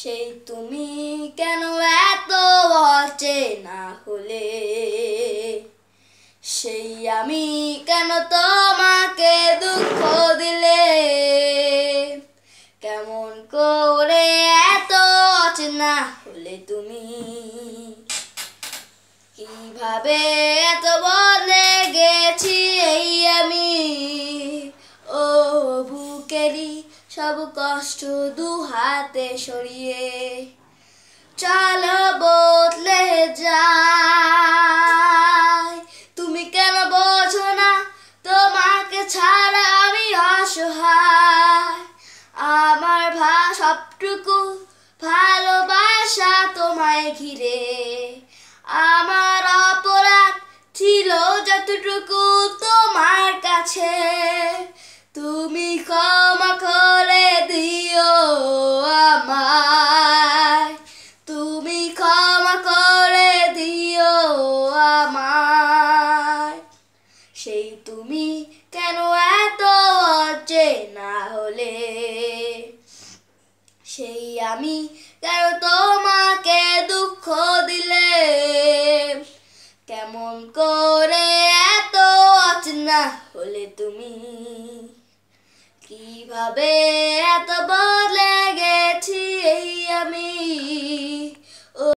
সেই তুমি কেন এত না হলে সেই আমি কেন তোমাকে দুঃখ দিলে কেমন করে এত না হলে তুমি কিভাবে এত বলে সব কষ্ট দু হাতে সরিয়ে চাল বদলে যায় তুমি কেন বোঝো না তোমাকে ছাড়া আমি অসহায় আমার ভা সবটুকু ভালোবাসা তোমায় ঘিরে আমার অপরাধ ছিল যতটুকু তোমার কাছে তুমি ক্ষমা সেই আমি কেন তোমাকে দুঃখ দিলে কেমন করে এত অচনা হলে তুমি কিভাবে এত বদলে গেছি এই আমি